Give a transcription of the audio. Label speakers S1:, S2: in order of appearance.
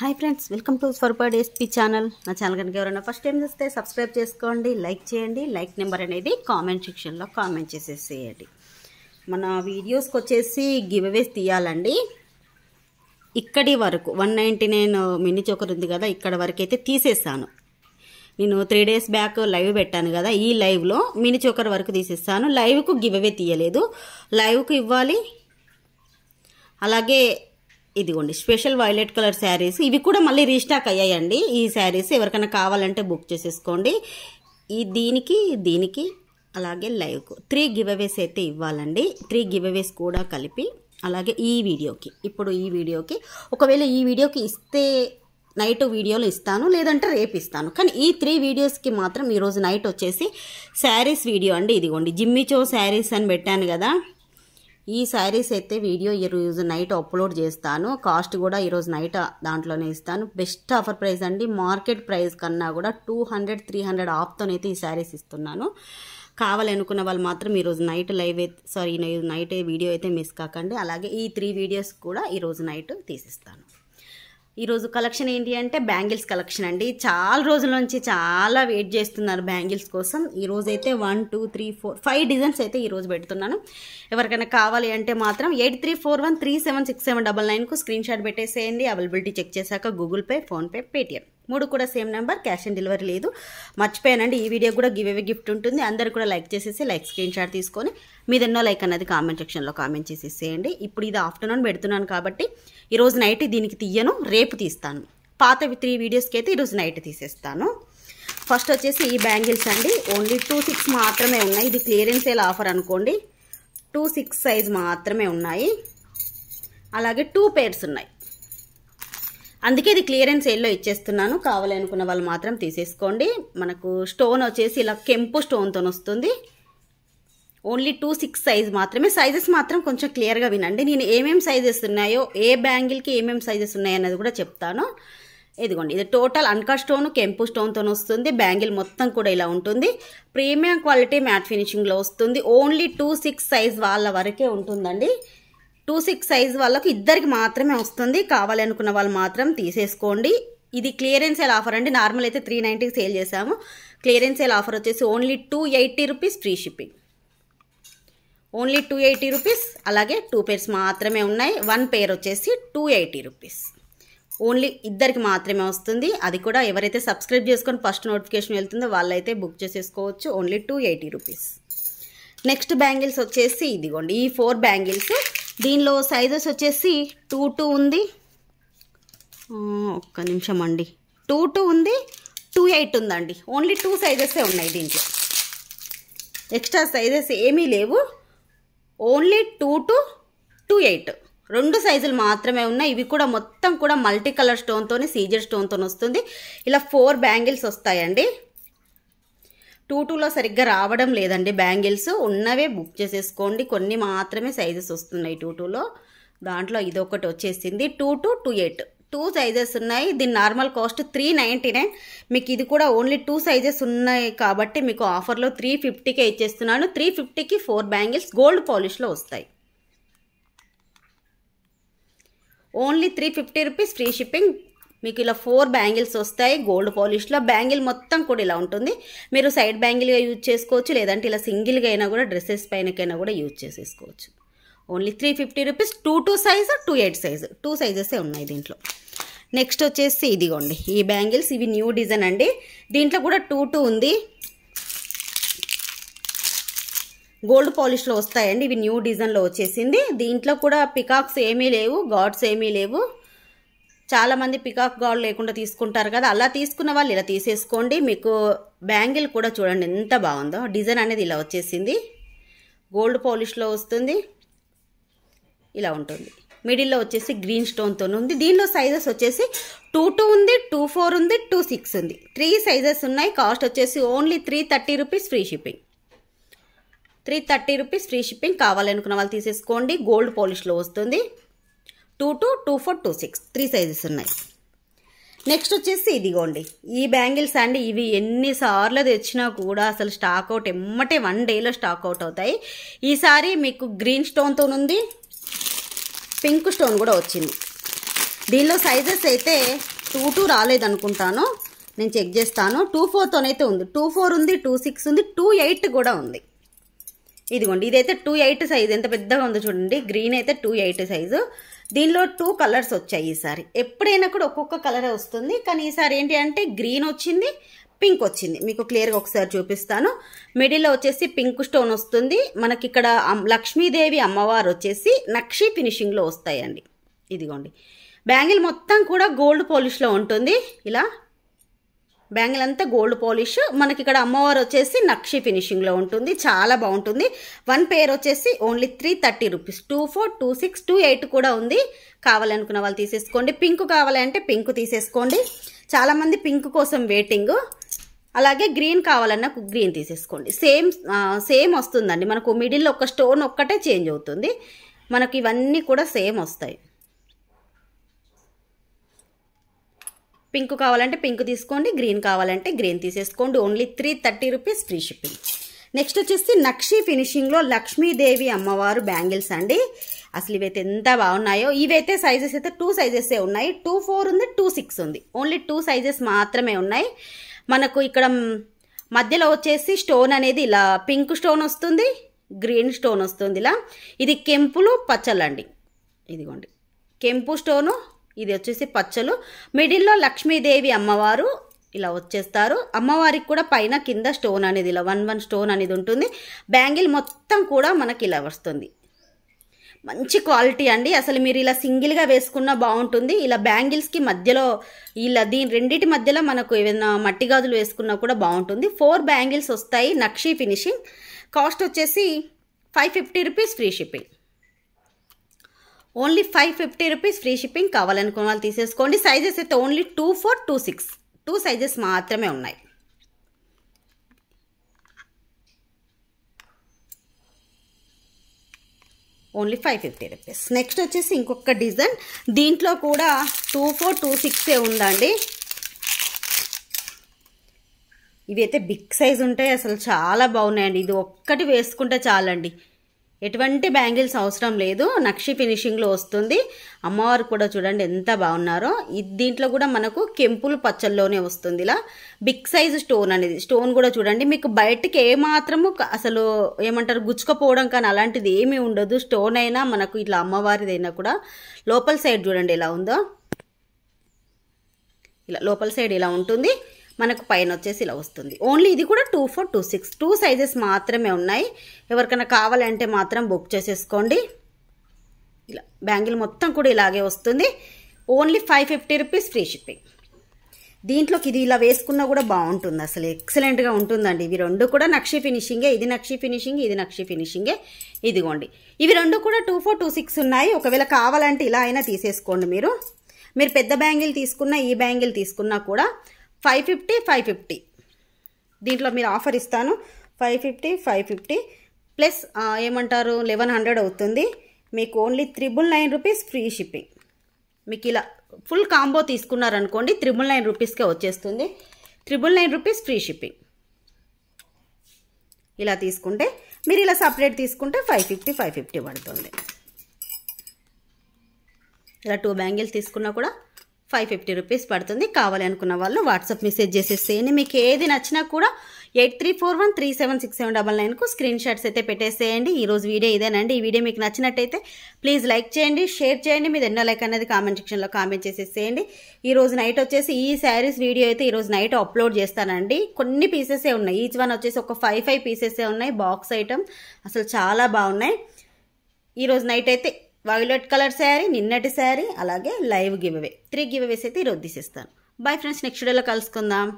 S1: hi friends welcome to స్వరపాడ్ SP channel నా channel కనుక ఎవరైనా ఫస్ట్ టైం చూస్తే సబ్స్క్రైబ్ చేసుకోండి లైక్ చేయండి లైక్ నెంబర్ అనేది కామెంట్ సెక్షన్లో కామెంట్ చేసేసేయండి మన వీడియోస్కి వచ్చేసి గివ్వేస్ తీయాలండి ఇక్కడి వరకు one ninety nine mini choker ఉంది కదా ఇక్కడ వరకు అయితే తీసేసాను నేను త్రీ డేస్ బ్యాక్ లైవ్ పెట్టాను కదా ఈ లైవ్లో మినీ చోకర్ వరకు తీసేస్తాను లైవ్కు గివ్ అవే తీయలేదు లైవ్కు ఇవ్వాలి అలాగే ఇదిగోండి స్పెషల్ వైలెట్ కలర్ శారీస్ ఇవి కూడా మళ్ళీ రీస్టాక్ అయ్యాయండి ఈ శారీస్ ఎవరికైనా కావాలంటే బుక్ చేసేసుకోండి ఈ దీనికి దీనికి అలాగే లైవ్కు త్రీ అవేస్ అయితే ఇవ్వాలండి త్రీ గివవేస్ కూడా కలిపి అలాగే ఈ వీడియోకి ఇప్పుడు ఈ వీడియోకి ఒకవేళ ఈ వీడియోకి ఇస్తే నైట్ వీడియోలు ఇస్తాను లేదంటే రేపు ఇస్తాను కానీ ఈ త్రీ వీడియోస్కి మాత్రం ఈరోజు నైట్ వచ్చేసి శారీస్ వీడియో అండి ఇదిగోండి జిమ్మిచో శారీస్ అని పెట్టాను కదా ఈ శారీస్ అయితే వీడియో ఈరోజు నైట్ అప్లోడ్ చేస్తాను కాస్ట్ కూడా ఈరోజు నైట్ దాంట్లోనే ఇస్తాను బెస్ట్ ఆఫర్ ప్రైస్ అండి మార్కెట్ ప్రైస్ కన్నా కూడా టూ హండ్రెడ్ త్రీ హండ్రెడ్ ఆఫ్తోనైతే ఈ శారీస్ ఇస్తున్నాను కావాలనుకున్న వాళ్ళు మాత్రం ఈరోజు నైట్ లైవ్ అయితే సారీ నైట్ వీడియో అయితే మిస్ కాకండి అలాగే ఈ త్రీ వీడియోస్ కూడా ఈరోజు నైట్ తీసిస్తాను ఈరోజు కలెక్షన్ ఏంటి అంటే బ్యాంగిల్స్ కలెక్షన్ అండి చాలా రోజుల నుంచి చాలా వెయిట్ చేస్తున్నారు బ్యాంగిల్స్ కోసం ఈరోజు అయితే one two three four five designs అయితే ఈరోజు పెడుతున్నాను ఎవరికైనా కావాలి అంటే మాత్రం eight three four one three seven six seven double నైన్కు స్క్రీన్ షాట్ పెట్టేసేయండి అవైలబిలిటీ చెక్ చేశాక గూగుల్ పే ఫోన్పే పేటిఎం మూడు కూడా same number cash on delivery లేదు మర్చిపోయానండి ఈ వీడియో కూడా గివ్ అవే గిఫ్ట్ ఉంటుంది అందరు కూడా లైక్ చేసేసి లైక్ స్క్రీన్ షాట్ తీసుకొని మీద ఎన్నో లైక్ అన్నది కామెంట్ సెక్షన్లో కామెంట్ చేసేసేయండి ఇప్పుడు ఇది ఆఫ్టర్నూన్ పెడుతున్నాను కాబట్టి ఈరోజు నైట్ దీనికి తీయను రేపు తీస్తాను పాత త్రీ వీడియోస్కి అయితే ఈరోజు నైట్ తీసేస్తాను ఫస్ట్ వచ్చేసి ఈ బ్యాంగిల్స్ అండి ఓన్లీ టూ సిక్స్ మాత్రమే ఉన్నాయి ఇది క్లియరెన్స్ సేల్ ఆఫర్ అనుకోండి టూ సిక్స్ సైజ్ మాత్రమే ఉన్నాయి అలాగే టూ పేర్స్ ఉన్నాయి అందుకే ఇది క్లియరెన్స్ సేల్లో ఇచ్చేస్తున్నాను కావాలనుకున్న వాళ్ళు మాత్రం తీసేసుకోండి మనకు స్టోన్ వచ్చేసి ఇలా కెంపు స్టోన్తో వస్తుంది ఓన్లీ టూ సిక్స్ సైజ్ మాత్రమే సైజెస్ మాత్రం కొంచెం క్లియర్గా వినండి నేను ఏమేమి సైజెస్ ఉన్నాయో ఏ బ్యాంగిల్కి ఏమేమి సైజెస్ ఉన్నాయన్నది కూడా చెప్తాను ఇదిగోండి ఇది టోటల్ అన్కా స్టోన్ కెంపు స్టోన్తో వస్తుంది బ్యాంగిల్ మొత్తం కూడా ఇలా ఉంటుంది ప్రీమియం క్వాలిటీ మ్యాట్ ఫినిషింగ్లో వస్తుంది ఓన్లీ టూ సిక్స్ సైజ్ వాళ్ళ వరకే ఉంటుందండి టూ సిక్స్ సైజ్ వాళ్ళకు ఇద్దరికి మాత్రమే వస్తుంది కావాలి అనుకున్న వాళ్ళు మాత్రం తీసేసుకోండి ఇది క్లియరెన్స్ సేల్ ఆఫర్ అండి నార్మల్ అయితే త్రీ నైంటీకి సేల్ చేసాము క్లియరెన్స్ సేల్ ఆఫర్ వచ్చేసి only two eighty rupees free shipping only two eighty rupees అలాగే టూ పేర్స్ మాత్రమే ఉన్నాయి వన్ పేర్ వచ్చేసి టూ ఎయిటీ రూపీస్ ఓన్లీ ఇద్దరికి మాత్రమే వస్తుంది అది కూడా ఎవరైతే సబ్స్క్రైబ్ చేసుకొని ఫస్ట్ నోటిఫికేషన్ వెళ్తుందో వాళ్ళైతే బుక్ చేసేసుకోవచ్చు only two eighty rupees next bangles వచ్చేసి ఇదిగోండి ఈ ఫోర్ బ్యాంగిల్స్ దీనిలో సైజెస్ వచ్చేసి టూ టూ ఉంది ఒక్క నిమిషం అండి టూ టూ ఉంది టూ ఎయిట్ ఉందండి ఓన్లీ టూ సైజెసే ఉన్నాయి దీంట్లో ఎక్స్ట్రా సైజెస్ ఏమీ లేవు only two two two eight రెండు సైజులు మాత్రమే ఉన్నాయి ఇవి కూడా మొత్తం కూడా మల్టీ కలర్ స్టోన్తోని సీజర్ స్టోన్తో వస్తుంది ఇలా ఫోర్ బ్యాంగిల్స్ వస్తాయండి టూ టూలో సరిగ్గా రావడం లేదండి బ్యాంగిల్స్ ఉన్నవే బుక్ చేసేసుకోండి కొన్ని మాత్రమే సైజెస్ వస్తున్నాయి టూ టూలో దాంట్లో ఇదొకటి వచ్చేసింది two two two eight two sizes ఉన్నాయి దీని normal cost three ninety nine మీకు ఇది కూడా ఓన్లీ టూ సైజెస్ ఉన్నాయి కాబట్టి మీకు ఆఫర్లో త్రీ ఫిఫ్టీకే ఇచ్చేస్తున్నాను త్రీ ఫిఫ్టీకి ఫోర్ బ్యాంగిల్స్ గోల్డ్ పాలిష్లో వస్తాయి only three fifty rupees free shipping మీకు ఇలా ఫోర్ బ్యాంగిల్స్ వస్తాయి గోల్డ్ పాలిష్లో బ్యాంగిల్ మొత్తం కూడా ఇలా ఉంటుంది మీరు సైడ్ బ్యాంగిల్గా యూజ్ చేసుకోవచ్చు లేదంటే ఇలా సింగిల్గా అయినా కూడా డ్రెస్సెస్ పైనకైనా కూడా యూజ్ చేసేసుకోవచ్చు only three fifty rupees two two size two eight size two సైజెసే ఉన్నాయి దీంట్లో నెక్స్ట్ వచ్చేసి ఇదిగోండి ఈ బ్యాంగిల్స్ ఇవి న్యూ డిజైన్ అండి దీంట్లో కూడా టూ టూ ఉంది గోల్డ్ పాలిష్లో వస్తాయండి ఇవి న్యూ డిజైన్లో వచ్చేసింది దీంట్లో కూడా పికాక్స్ ఏమీ లేవు గాడ్స్ ఏమీ లేవు చాలామంది పికాక్ గాడ్ లేకుండా తీసుకుంటారు కదా అలా తీసుకున్న వాళ్ళు ఇలా తీసేసుకోండి మీకు బ్యాంగిల్ కూడా చూడండి ఎంత బాగుందో డిజైన్ అనేది ఇలా వచ్చేసింది గోల్డ్ పాలిష్లో వస్తుంది ఇలా ఉంటుంది మిడిల్లో వచ్చేసి గ్రీన్ స్టోన్తో ఉంది దీనిలో సైజెస్ వచ్చేసి టూ టూ ఉంది టూ ఫోర్ ఉంది టూ సిక్స్ ఉంది త్రీ సైజెస్ ఉన్నాయి కాస్ట్ వచ్చేసి only three thirty rupees free shipping three thirty rupees free shipping కావాలనుకున్న వాళ్ళు తీసేసుకోండి గోల్డ్ పాలిష్లో వస్తుంది two two two four two six three sizes ఉన్నాయి నెక్స్ట్ వచ్చేసి ఇదిగోండి ఈ బ్యాంగిల్స్ అండి ఇవి ఎన్నిసార్లు తెచ్చినా కూడా అసలు స్టాక్ అవుట్ ఎమ్మటే వన్ డేలో స్టాక్ అవుట్ అవుతాయి ఈసారి మీకు గ్రీన్ స్టోన్తో ఉంది పింక్ స్టోన్ కూడా వచ్చింది దీనిలో సైజెస్ అయితే టూ టూ రాలేదనుకుంటాను నేను చెక్ చేస్తాను టూ ఫోర్తోనైతే ఉంది టూ ఫోర్ ఉంది టూ సిక్స్ ఉంది టూ ఎయిట్ కూడా ఉంది ఇదిగోండి ఇదైతే టూ ఎయిట్ సైజ్ ఎంత పెద్దగా ఉందో చూడండి గ్రీన్ అయితే టూ ఎయిట్ సైజు దీనిలో టూ కలర్స్ వచ్చాయి ఈసారి ఎప్పుడైనా కూడా ఒక్కొక్క కలర్ వస్తుంది కానీ ఈసారి ఏంటి అంటే గ్రీన్ వచ్చింది పింక్ వచ్చింది మీకు క్లియర్గా ఒకసారి చూపిస్తాను మిడిల్లో వచ్చేసి పింక్ స్టోన్ వస్తుంది మనకి ఇక్కడ లక్ష్మీదేవి అమ్మవారు వచ్చేసి నక్షి ఫినిషింగ్లో వస్తాయండి ఇదిగోండి బ్యాంగిల్ మొత్తం కూడా గోల్డ్ పోలిష్లో ఉంటుంది ఇలా బ్యాంగిల్ అంతా గోల్డ్ పాలిష్ మనకి ఇక్కడ అమ్మవారు వచ్చేసి నక్షి ఫినిషింగ్లో ఉంటుంది చాలా బాగుంటుంది వన్ పేర్ వచ్చేసి only three thirty rupees two four two six two eight కూడా ఉంది కావాలనుకున్న వాళ్ళు తీసేసుకోండి పింక్ కావాలంటే పింక్ తీసేసుకోండి చాలామంది పింక్ కోసం వెయిటింగ్ అలాగే గ్రీన్ కావాలన్నా గ్రీన్ తీసేసుకోండి సేమ్ సేమ్ వస్తుందండి మనకు మిడిల్లో ఒక స్టోన్ ఒక్కటే చేంజ్ అవుతుంది మనకి ఇవన్నీ కూడా సేమ్ వస్తాయి పింక్ కావాలంటే పింక్ తీసుకోండి గ్రీన్ కావాలంటే గ్రీన్ తీసేసుకోండి only three thirty rupees free shipping next వచ్చేసి నక్షి ఫినిషింగ్లో లక్ష్మీదేవి అమ్మవారు బ్యాంగిల్స్ అండి అసలు ఇవైతే ఎంత బాగున్నాయో ఇవైతే సైజెస్ అయితే టూ సైజెసే ఉన్నాయి టూ ఫోర్ ఉంది టూ సిక్స్ ఉంది ఓన్లీ టూ సైజెస్ మాత్రమే ఉన్నాయి మనకు ఇక్కడ మధ్యలో వచ్చేసి స్టోన్ అనేది ఇలా పింక్ స్టోన్ వస్తుంది గ్రీన్ స్టోన్ వస్తుంది ఇలా ఇది కెంపులు పచ్చళ్ళండి ఇదిగోండి కెంపు స్టోను ఇది వచ్చేసి పచ్చలు మిడిల్లో లక్ష్మీదేవి అమ్మవారు ఇలా వచ్చేస్తారు అమ్మవారికి కూడా పైన కింద స్టోన్ అనేది ఇలా వన్ వన్ స్టోన్ అనేది ఉంటుంది బ్యాంగిల్ మొత్తం కూడా మనకి ఇలా వస్తుంది మంచి క్వాలిటీ అండి అసలు మీరు ఇలా సింగిల్గా వేసుకున్నా బాగుంటుంది ఇలా బ్యాంగిల్స్కి మధ్యలో ఇలా దీని రెండింటి మధ్యలో మనకు ఏదైనా మట్టి గాజులు వేసుకున్నా కూడా బాగుంటుంది ఫోర్ బ్యాంగిల్స్ వస్తాయి నక్షీ ఫినిషింగ్ కాస్ట్ వచ్చేసి five fifty rupees free shipping only five fifty rupees free shipping కావాలనుకున్న వాళ్ళు తీసేసుకోండి సైజెస్ అయితే only two four two six two sizes మాత్రమే ఉన్నాయి only five fifty rupees next వచ్చేసి ఇంకొక డిజైన్ దీంట్లో కూడా టూ ఫోర్ టూ సిక్సే ఉందండి ఇవి అయితే బిగ్ సైజ్ ఉంటాయి అసలు చాలా బాగున్నాయండి ఇది ఒక్కటి వేసుకుంటే చాలండి ఎటువంటి బ్యాంగిల్స్ అవసరం లేదు నక్షి ఫినిషింగ్లో వస్తుంది అమ్మవారు కూడా చూడండి ఎంత బాగున్నారో దీంట్లో కూడా మనకు కెంపులు పచ్చల్లోనే వస్తుంది ఇలా బిగ్ సైజ్ స్టోన్ అనేది స్టోన్ కూడా చూడండి మీకు బయటకు ఏమాత్రము అసలు ఏమంటారు గుచ్చుకపోవడం కానీ అలాంటిది ఏమీ ఉండదు స్టోన్ అయినా మనకు ఇట్లా అమ్మవారిదైనా కూడా లోపల సైడ్ చూడండి ఎలా ఉందో ఇలా లోపల సైడ్ ఇలా ఉంటుంది మనకు పైన వచ్చేసి ఇలా వస్తుంది ఓన్లీ ఇది కూడా two four two six two sizes మాత్రమే ఉన్నాయి ఎవరికైనా కావాలంటే మాత్రం బుక్ చేసేసుకోండి ఇలా బ్యాంగిల్ మొత్తం కూడా ఇలాగే వస్తుంది only five fifty rupees free shipping దీంట్లోకి ఇది ఇలా వేసుకున్నా కూడా బాగుంటుంది అసలు ఎక్సలెంట్గా ఉంటుందండి ఇవి రెండు కూడా నక్షి ఫినిషింగే ఇది నక్షి ఫినిషింగ్ ఇది నక్షి ఫినిషింగే ఇదిగోండి ఇవి రెండు కూడా టూ ఫోర్ టూ సిక్స్ ఉన్నాయి ఒకవేళ కావాలంటే ఇలా అయినా తీసేసుకోండి మీరు మీరు పెద్ద బ్యాంగిల్ తీసుకున్నా ఈ బ్యాంగిల్ తీసుకున్నా కూడా ఫైవ్ ఫిఫ్టీ ఫైవ్ ఫిఫ్టీ దీంట్లో మీరు ఆఫర్ ఇస్తాను five fifty five fifty plus ఏమంటారు లెవెన్ హండ్రెడ్ అవుతుంది మీకు only triple nine rupees free shipping మీకు ఇలా ఫుల్ కాంబో తీసుకున్నారనుకోండి త్రిబుల్ నైన్ రూపీస్కే వచ్చేస్తుంది triple nine rupees free shipping ఇలా తీసుకుంటే మీరు ఇలా సపరేట్ తీసుకుంటే ఫైవ్ ఫిఫ్టీ ఫైవ్ ఫిఫ్టీ పడుతుంది ఇలా టూ బ్యాంగిల్స్ తీసుకున్నా కూడా ఫైవ్ ఫిఫ్టీ రూపీస్ పడుతుంది కావాలి అనుకున్న వాళ్ళు వాట్సాప్ మెసేజ్ చేసేసేయండి మీకు ఏది నచ్చినా కూడా eight three four one three seven six seven double నైన్కు స్క్రీన్ షాట్స్ అయితే పెట్టేసేయండి ఈరోజు వీడియో ఇదేనండి ఈ వీడియో మీకు నచ్చినట్టయితే ప్లీజ్ లైక్ చేయండి షేర్ చేయండి మీద ఎన్నో లైక్ అనేది కామెంట్ సెక్షన్లో కామెంట్ చేసేసేయండి ఈరోజు నైట్ వచ్చేసి ఈ శారీస్ వీడియో అయితే ఈరోజు నైట్ అప్లోడ్ చేస్తానండి కొన్ని పీసెసే ఉన్నాయి ఈచ్ వన్ వచ్చేసి ఒక ఫైవ్ ఫైవ్ పీసెసే ఉన్నాయి బాక్స్ ఐటమ్ అసలు చాలా బాగున్నాయి ఈరోజు నైట్ అయితే వైలెట్ కలర్ శారీ నిన్నటి శారీ అలాగే live giveaway three giveaways అయితే ఈరోజు తీసేస్తాను బై ఫ్రెండ్స్ నెక్స్ట్ డేలో కలుసుకుందాం